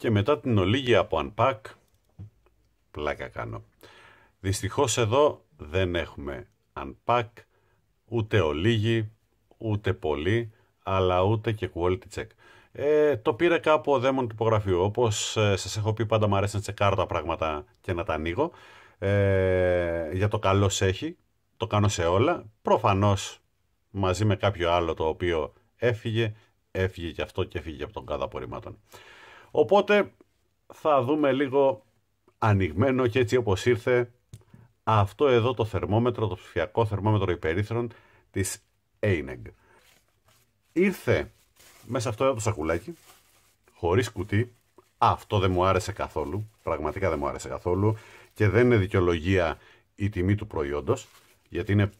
Και μετά την ολίγη από Unpack, πλάκα κάνω. Δυστυχώς εδώ δεν έχουμε Unpack, ούτε ολίγη, ούτε πολύ, αλλά ούτε και quality check. Ε, το πήρα κάπου ο δαίμον του Όπως ε, σας έχω πει πάντα μου αρέσει να τσεκάρω τα πράγματα και να τα ανοίγω. Ε, για το καλό σε έχει, το κάνω σε όλα. Προφανώς μαζί με κάποιο άλλο το οποίο έφυγε, έφυγε και αυτό και έφυγε από τον κάδο απορριμμάτων. Οπότε θα δούμε λίγο ανοιγμένο και έτσι όπως ήρθε αυτό εδώ το θερμόμετρο, το ψηφιακό θερμόμετρο υπερήθρων της Eineg. Ήρθε μέσα αυτό εδώ το σακουλάκι, χωρίς κουτί, αυτό δεν μου άρεσε καθόλου, πραγματικά δεν μου άρεσε καθόλου και δεν είναι δικαιολογία η τιμή του προϊόντος, γιατί είναι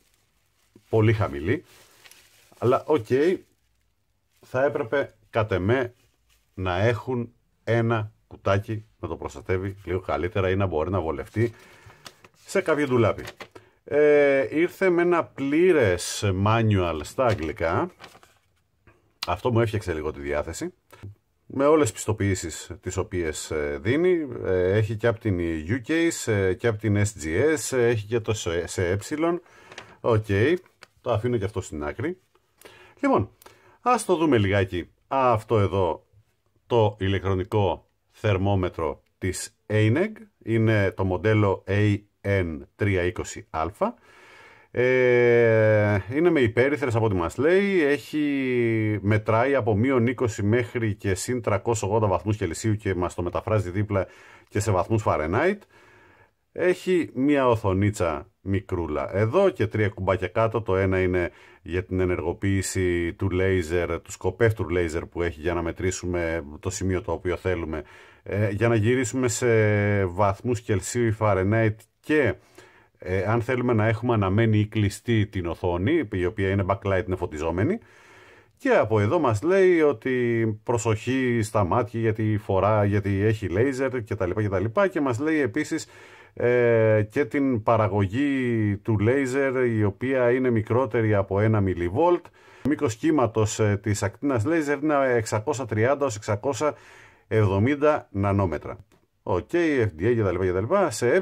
πολύ χαμηλή, αλλά οκ, θα έπρεπε κατ' εμέ να έχουν ένα κουτάκι να το προστατεύει λίγο καλύτερα ή να μπορεί να βολευτεί σε κάποιο ντουλάπι. Ε, ήρθε με ένα πλήρες manual στα αγγλικά. Αυτό μου έφτιαξε λίγο τη διάθεση. Με όλες τις πιστοποιήσεις τις οποίες ε, δίνει. Ε, έχει και από την UK, και από την SGS. Έχει και το σε Οκ. Το αφήνω και αυτό στην άκρη. Λοιπόν, ας το δούμε λιγάκι αυτό εδώ το ηλεκτρονικό θερμόμετρο της ANEG, είναι το μοντέλο AN320α. Ε, είναι με υπέρυθρες από ό,τι μας λέει, έχει, μετράει από μείον 20 μέχρι και συν 380 βαθμούς Κελσίου και μας το μεταφράζει δίπλα και σε βαθμούς Φαρενάιτ έχει μία οθονίτσα μικρούλα. Εδώ και τρία κουμπάκια κάτω, το ένα είναι για την ενεργοποίηση του λέιζερ, του σκοπεύτρου λέιζερ που έχει για να μετρήσουμε το σημείο το οποίο θέλουμε, ε, για να γυρίσουμε σε βαθμούς Κελσίου ή και ε, αν θέλουμε να έχουμε αναμένη ή κλειστή την οθόνη, η οποία είναι backlight, είναι φωτιζόμενη, και από εδώ μας λέει ότι προσοχή στα μάτια γιατί φορά, γιατί έχει λέιζερ και και τα λοιπά και μας λέει επίσης ε, και την παραγωγή του λέιζερ η οποία είναι μικρότερη από 1 μιλιβόλτ. Ο μήκος κύματος ε, της ακτίνας λέιζερ είναι 630-670 νανόμετρα. Οκ, okay, FDA κτλ. Σε ε,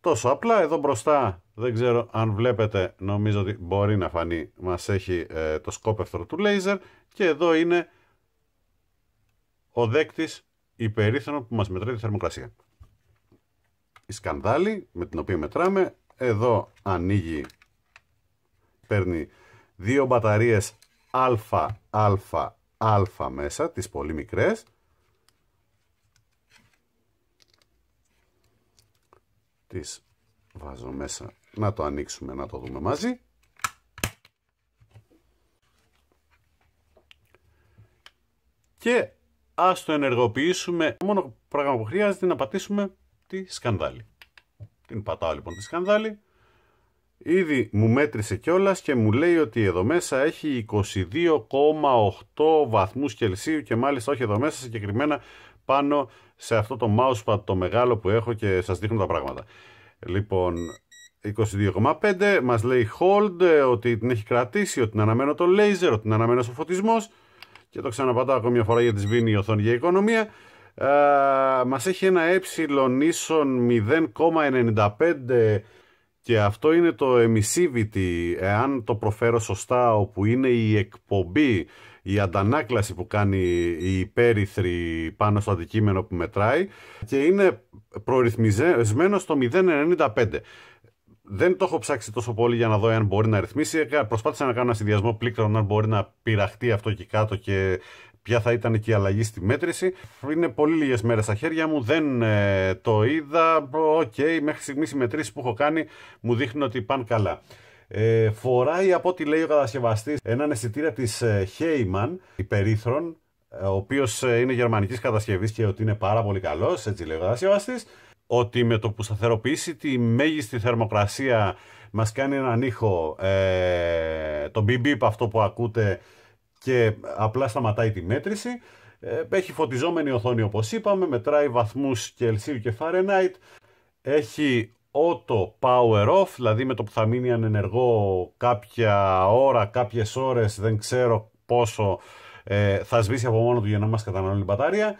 τόσο απλά. Εδώ μπροστά δεν ξέρω αν βλέπετε, νομίζω ότι μπορεί να φανεί, μας έχει ε, το σκόπευτρο του λέιζερ και εδώ είναι ο δέκτης υπερήφανος που μας μετράει τη θερμοκρασία η σκανδάλη με την οποία μετράμε. Εδώ ανοίγει, παίρνει δύο μπαταρίες α, α, α μέσα, τις πολύ μικρές. Τις βάζω μέσα, να το ανοίξουμε, να το δούμε μαζί. Και ας το ενεργοποιήσουμε. μόνο πράγμα που χρειάζεται είναι να πατήσουμε τη σκανδάλη. Την πατάω λοιπόν τη σκανδάλη. Ήδη μου μέτρησε κιόλας και μου λέει ότι εδώ μέσα έχει 22,8 βαθμούς Κελσίου και μάλιστα όχι εδώ μέσα συγκεκριμένα πάνω σε αυτό το mousepad το μεγάλο που έχω και σας δείχνω τα πράγματα. Λοιπόν, 22,5 μας λέει hold ε, ότι την έχει κρατήσει, ότι την αναμένω το laser, ότι την αναμένω ο φωτισμός και το ξαναπατάω ακόμη μια φορά γιατί σβήνει η οθόνη για οικονομία. Ε, μας έχει ένα ε ίσον 0,95 και αυτό είναι το emissivity, εάν το προφέρω σωστά, όπου είναι η εκπομπή, η αντανάκλαση που κάνει η υπέρυθρη πάνω στο αντικείμενο που μετράει και είναι προρυθμισμένο στο 0,95. Δεν το έχω ψάξει τόσο πολύ για να δω αν μπορεί να ρυθμίσει. Προσπάθησα να κάνω ένα συνδυασμό πλήκτρων αν μπορεί να πειραχτεί αυτό εκεί κάτω και ποια θα ήταν και η αλλαγή στη μέτρηση. Είναι πολύ λίγες μέρες στα χέρια μου, δεν ε, το είδα. Οκ, μέχρι στιγμής οι μετρήσει που έχω κάνει μου δείχνουν ότι πάνε καλά. Ε, φοράει από ό,τι λέει ο κατασκευαστής έναν αισθητήρα της ε, Heimann υπερήθρων, ε, ο οποίος είναι γερμανικής κατασκευής και ότι είναι πάρα πολύ καλός, έτσι λέει ο κατασκευαστής. Ότι με το που σταθεροποιήσει τη μέγιστη θερμοκρασία Μας κάνει έναν ήχο, ε, το BB αυτό που ακούτε και απλά σταματάει τη μέτρηση. Ε, έχει φωτιζόμενη οθόνη όπως είπαμε, μετράει βαθμούς Κελσίου και Fahrenheit. Έχει auto power off, δηλαδή με το που θα μείνει ανενεργό κάποια ώρα, κάποιες ώρες, δεν ξέρω πόσο ε, θα σβήσει από μόνο του για να μας καταναλώνει η μπαταρία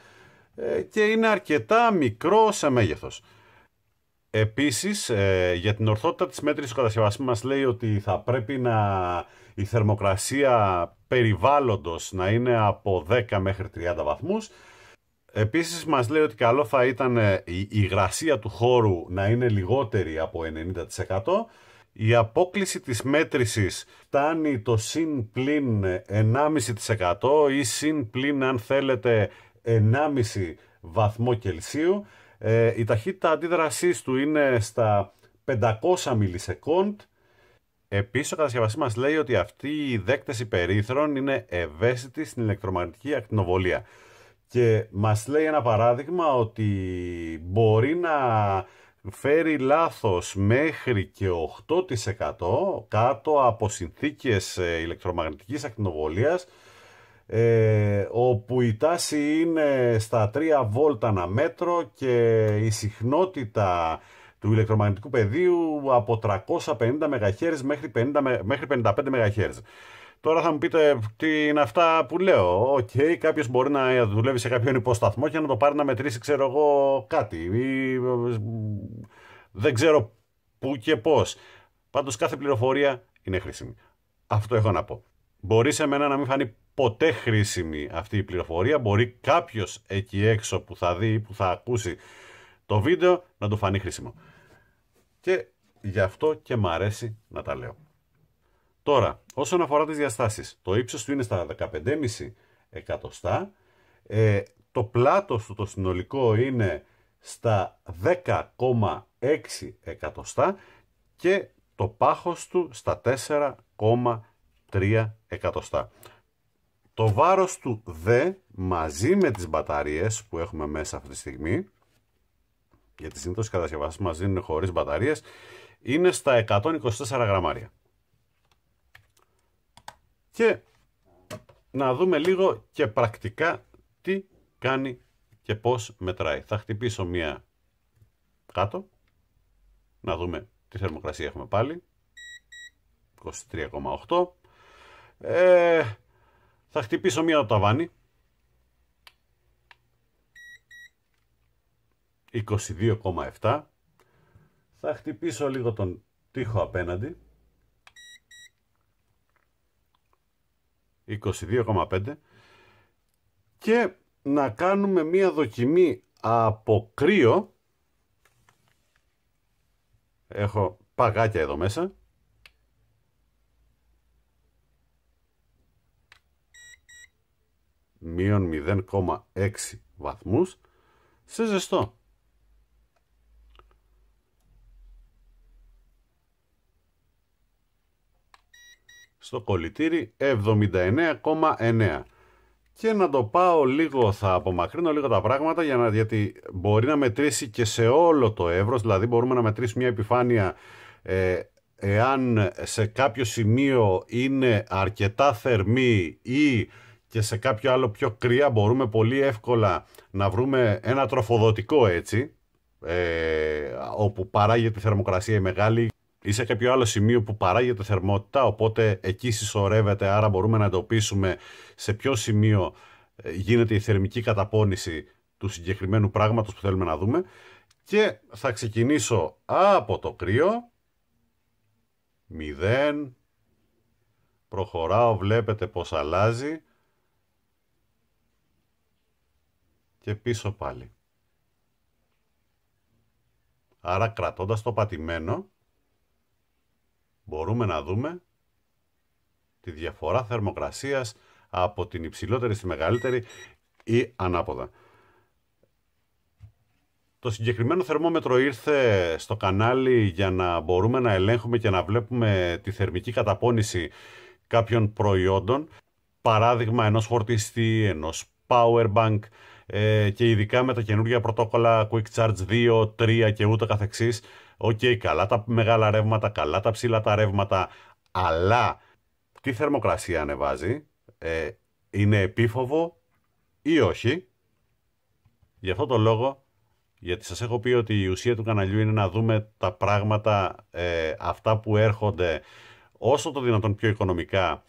ε, και είναι αρκετά μικρό σε μέγεθος. Επίσης, ε, για την ορθότητα της μέτρησης, του κατασκευασμού μας λέει ότι θα πρέπει να η θερμοκρασία περιβάλλοντος να είναι από 10 μέχρι 30 βαθμούς. Επίσης, μας λέει ότι καλό θα ήταν ε, η υγρασία του χώρου να είναι λιγότερη από 90%. Η απόκληση της μέτρησης φτάνει το συν πλην 1,5% ή συν πλην, αν θέλετε, 1,5 βαθμό Κελσίου. Ε, η ταχύτητα αντίδρασής του είναι στα 500 μιλισεκόντ. Επίσης ο κατασκευαστής μας λέει ότι αυτή η δέκτες υπερήθρων είναι ευαίσθητη στην ηλεκτρομαγνητική ακτινοβολία. Και μας λέει ένα παράδειγμα ότι μπορεί να φέρει λάθος μέχρι και 8% κάτω από συνθήκες ε, ηλεκτρομαγνητικής ακτινοβολίας ε, όπου η τάση είναι στα 3 βολτα ανά μέτρο και η συχνότητα του ηλεκτρομαγνητικού πεδίου από 350 MHz μέχρι, 50, μέχρι 55 MHz. Τώρα θα μου πείτε τι είναι αυτά που λέω. Οκ, okay, κάποιος μπορεί να δουλεύει σε κάποιον υποσταθμό και να το πάρει να μετρήσει, ξέρω εγώ, κάτι. δεν ξέρω πού και πώς. Πάντως κάθε πληροφορία είναι χρήσιμη. Αυτό έχω να πω. Μπορεί σε μένα να μην φανεί ποτέ χρήσιμη αυτή η πληροφορία. Μπορεί κάποιος εκεί έξω που θα δει ή που θα ακούσει το βίντεο να το φανεί χρήσιμο. Και γι' αυτό και μ' αρέσει να τα λέω. Τώρα, όσον αφορά τις διαστάσεις, το ύψος του είναι στα 15,5 εκατοστά, ε, το πλάτος του το συνολικό είναι στα 10,6 εκατοστά και το πάχος του στα 4,3 εκατοστά. Το βάρος του δε μαζί με τις μπαταρίες που έχουμε μέσα αυτή τη στιγμή γιατί συνήθως οι μας δίνουν χωρίς μπαταρίες είναι στα 124 γραμμάρια. Και να δούμε λίγο και πρακτικά τι κάνει και πώς μετράει. Θα χτυπήσω μία κάτω, να δούμε τι θερμοκρασία έχουμε πάλι, 23,8. Ε, θα χτυπήσω μία το ταβάνι. 22,7. Θα χτυπήσω λίγο τον τοίχο απέναντι. 22,5. Και να κάνουμε μία δοκιμή από κρύο. Έχω παγάκια εδώ μέσα. μείον 0,6 βαθμούς σε ζεστό. Στο κολλητήρι 79,9. Και να το πάω λίγο, θα απομακρύνω λίγο τα πράγματα για να, γιατί μπορεί να μετρήσει και σε όλο το εύρος, δηλαδή μπορούμε να μετρήσουμε μια επιφάνεια ε, εάν σε κάποιο σημείο είναι αρκετά θερμή ή και σε κάποιο άλλο πιο κρύα μπορούμε πολύ εύκολα να βρούμε ένα τροφοδοτικό έτσι, ε, όπου παράγεται θερμοκρασία η μεγάλη ή σε κάποιο άλλο σημείο που παράγεται θερμότητα, οπότε εκεί συσσωρεύεται, άρα μπορούμε να εντοπίσουμε σε ποιο σημείο ε, γίνεται η θερμική καταπώνηση του συγκεκριμένου πράγματος που θέλουμε να δούμε και θα ξεκινήσω από το κρύο 0 προχωράω βλέπετε πως αλλάζει και πίσω πάλι. Άρα κρατώντας το πατημένο μπορούμε να δούμε τη διαφορά θερμοκρασίας από την υψηλότερη στη μεγαλύτερη ή ανάποδα. Το συγκεκριμένο θερμόμετρο ήρθε στο κανάλι για να μπορούμε να ελέγχουμε και να βλέπουμε τη θερμική καταπώνηση κάποιων προϊόντων. Παράδειγμα ενός χορτιστή, ενός powerbank, ε, και ειδικά με τα καινούργια πρωτόκολλα Quick Charge 2, 3 και ούτω καθεξής. Οκ, okay, καλά τα μεγάλα ρεύματα, καλά τα ψηλά τα ρεύματα, αλλά τι θερμοκρασία ανεβάζει, ε, είναι επίφοβο ή όχι. Γι' αυτό το λόγο, γιατί σας έχω πει ότι η ουσία του καναλιού είναι να δούμε τα πράγματα ε, αυτά που έρχονται όσο το λογο γιατι σας εχω πει οτι η ουσια του καναλιου ειναι να δουμε τα πραγματα αυτα που ερχονται οσο το δυνατον πιο οικονομικά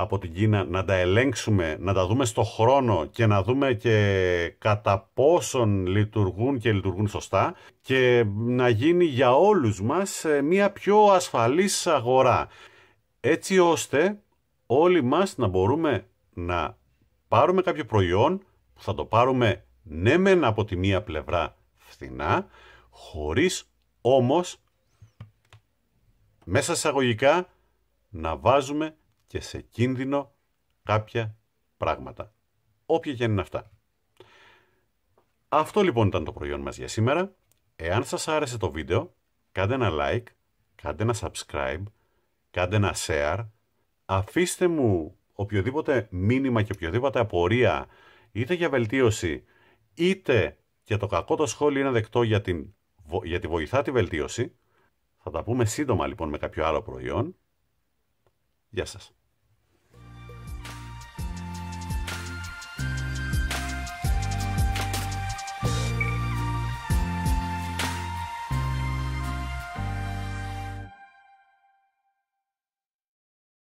από την Κίνα, να τα ελέγξουμε, να τα δούμε στο χρόνο και να δούμε και κατά πόσον λειτουργούν και λειτουργούν σωστά και να γίνει για όλους μας ε, μια πιο ασφαλής αγορά. Έτσι ώστε όλοι μας να μπορούμε να πάρουμε κάποιο προϊόν που θα το πάρουμε ναι μεν από τη μία πλευρά φθηνά, χωρίς όμως μέσα εισαγωγικά να βάζουμε και σε κίνδυνο κάποια πράγματα. Όποια και αν είναι αυτά. Αυτό λοιπόν ήταν το προϊόν μας για σήμερα. Εάν σας άρεσε το βίντεο, κάντε ένα like, κάντε ένα subscribe, κάντε ένα share, αφήστε μου οποιοδήποτε μήνυμα και οποιοδήποτε απορία, είτε για βελτίωση, είτε για το κακό το σχόλιο είναι δεκτό για, την, για τη βοηθά τη βελτίωση. Θα τα πούμε σύντομα λοιπόν με κάποιο άλλο προϊόν. Γεια σας.